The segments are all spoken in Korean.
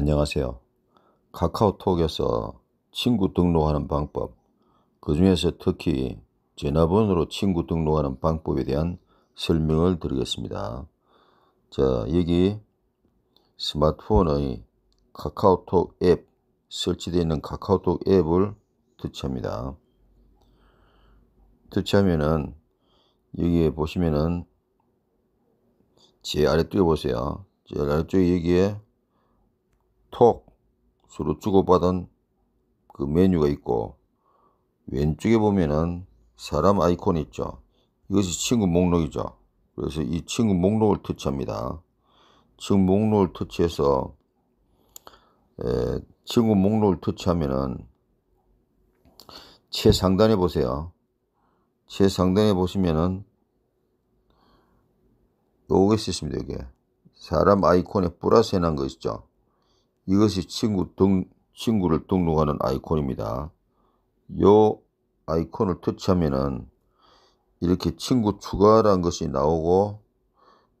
안녕하세요. 카카오톡에서 친구 등록하는 방법, 그 중에서 특히 전화번호로 친구 등록하는 방법에 대한 설명을 드리겠습니다. 자, 여기 스마트폰의 카카오톡 앱, 설치되어 있는 카카오톡 앱을 터치합니다. 터치하면은 여기에 보시면은 제 아래쪽에 보세요. 제 아래쪽에 여기에 톡 서로 주고받은 그 메뉴가 있고 왼쪽에 보면은 사람 아이콘이 있죠. 이것이 친구 목록이죠. 그래서 이 친구 목록을 터치합니다. 친구 목록을 터치해서 에, 친구 목록을 터치하면은 최상단에 보세요. 최상단에 보시면은 요게 있습니다. 이게 사람 아이콘에 플러스 해놓은 거 있죠. 이것이 친구 등, 친구를 등록하는 아이콘입니다. 요 아이콘을 터치하면은 이렇게 친구 추가라는 것이 나오고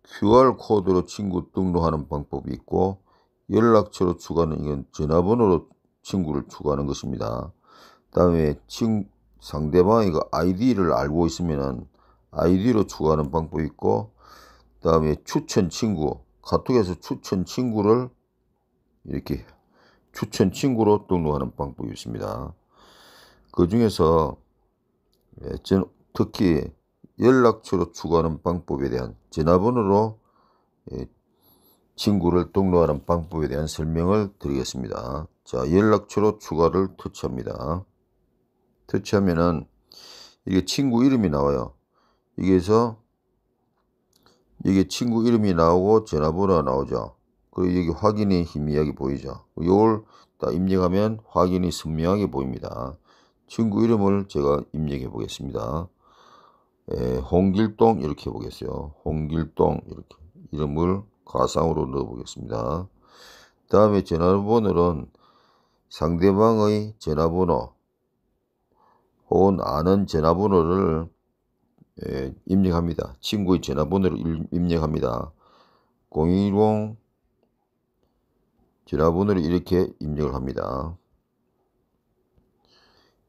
QR코드로 친구 등록하는 방법이 있고 연락처로 추가하는 이건 전화번호로 친구를 추가하는 것입니다. 다음에 친, 상대방이 그 아이디를 알고 있으면 아이디로 추가하는 방법이 있고 다음에 추천 친구 카톡에서 추천 친구를 이렇게 추천 친구로 등록하는 방법이 있습니다. 그 중에서 특히 연락처로 추가하는 방법에 대한 전화번호로 예, 친구를 등록하는 방법에 대한 설명을 드리겠습니다. 자, 연락처로 추가를 터치합니다. 터치하면은 이게 친구 이름이 나와요. 여기에서 이게 친구 이름이 나오고 전화번호가 나오죠. 그리고 여기 확인의 힘이 여기 보이죠. 이걸 딱 입력하면 확인이 선명하게 보입니다. 친구 이름을 제가 입력해 보겠습니다. 에, 예, 홍길동 이렇게 보겠어요. 홍길동 이렇게 이름을 가상으로 넣어 보겠습니다. 다음에 전화번호는 상대방의 전화번호 혹은 아는 전화번호를 에, 예, 입력합니다. 친구의 전화번호를 입력합니다. 010 지화본호를 이렇게 입력을 합니다.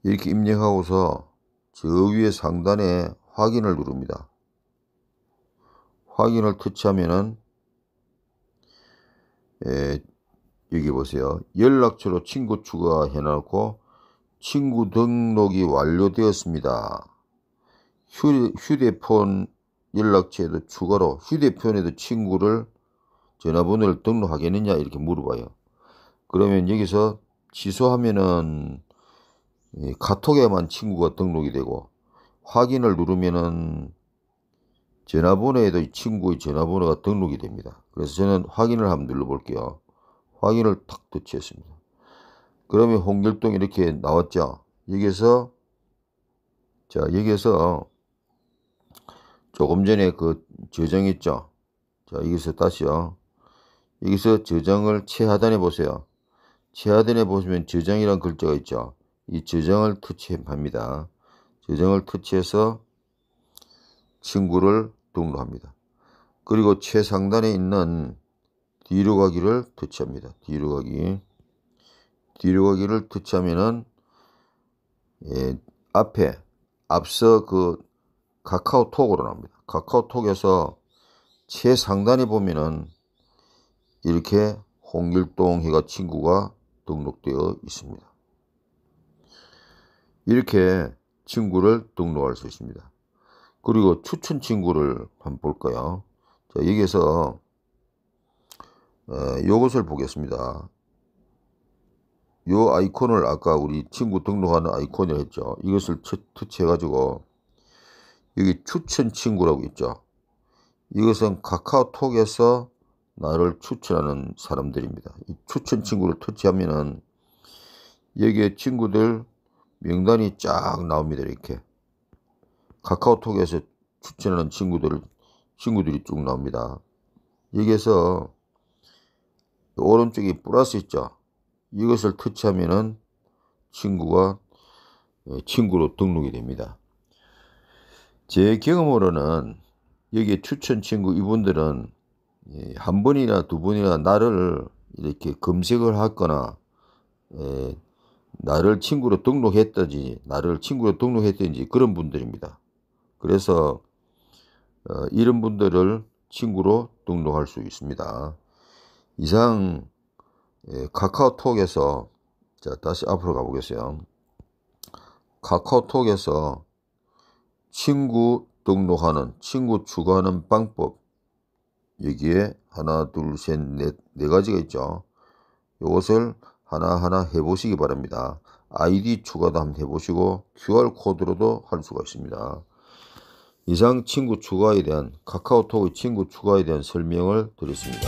이렇게 입력하고서 저 위에 상단에 확인을 누릅니다. 확인을 터치하면은 예, 여기 보세요. 연락처로 친구 추가해 놓고 친구 등록이 완료되었습니다. 휴대폰 연락처에도 추가로 휴대폰에도 친구를 전화번호를 등록하겠느냐 이렇게 물어봐요. 그러면 여기서 취소하면은 카톡에만 친구가 등록이 되고 확인을 누르면은 전화번호에도 친구의 전화번호가 등록이 됩니다. 그래서 저는 확인을 한번 눌러볼게요. 확인을 탁 터치했습니다. 그러면 홍길동 이렇게 나왔죠. 여기서 자 여기서 조금 전에 그 저장했죠. 자 여기서 다시요. 여기서 저장을 최하단에 보세요. 최하단에 보시면 저장이란 글자가 있죠. 이 저장을 터치합니다. 저장을 터치해서 친구를 등록합니다. 그리고 최상단에 있는 뒤로 가기를 터치합니다. 뒤로 가기. 뒤로 가기를 터치하면은 예, 앞에 앞서 그 카카오톡으로 나옵니다. 카카오톡에서 최상단에 보면은 이렇게 홍길동 해가 친구가 등록되어 있습니다. 이렇게 친구를 등록할 수 있습니다. 그리고 추천 친구를 한번 볼까요? 자, 여기에서 이것을 어, 보겠습니다. 이 아이콘을 아까 우리 친구 등록하는 아이콘이라 했죠. 이것을 터치해가지고 여기 추천 친구라고 있죠. 이것은 카카오톡에서 나를 추천하는 사람들입니다. 이 추천 친구를 터치하면은 여기에 친구들 명단이 쫙 나옵니다. 이렇게 카카오톡에서 추천하는 친구들 친구들이 쭉 나옵니다. 여기에서 오른쪽에 플러스 있죠. 이것을 터치하면은 친구가 예, 친구로 등록이 됩니다. 제 경험으로는 여기에 추천 친구 이분들은 예, 한 번이나 두 번이나 나를 이렇게 검색을 하거나 예, 나를 친구로 등록했든지 나를 친구로 등록했든지 그런 분들입니다. 그래서 어, 이런 분들을 친구로 등록할 수 있습니다. 이상 예, 카카오톡에서 자 다시 앞으로 가보겠어요. 카카오톡에서 친구 등록하는 친구 추가하는 방법 여기에 하나 둘셋넷네 가지가 있죠. 이것을 하나하나 해보시기 바랍니다. 아이디 추가도 한번 해보시고 QR코드로도 할 수가 있습니다. 이상 친구 추가에 대한 카카오톡의 친구 추가에 대한 설명을 드렸습니다.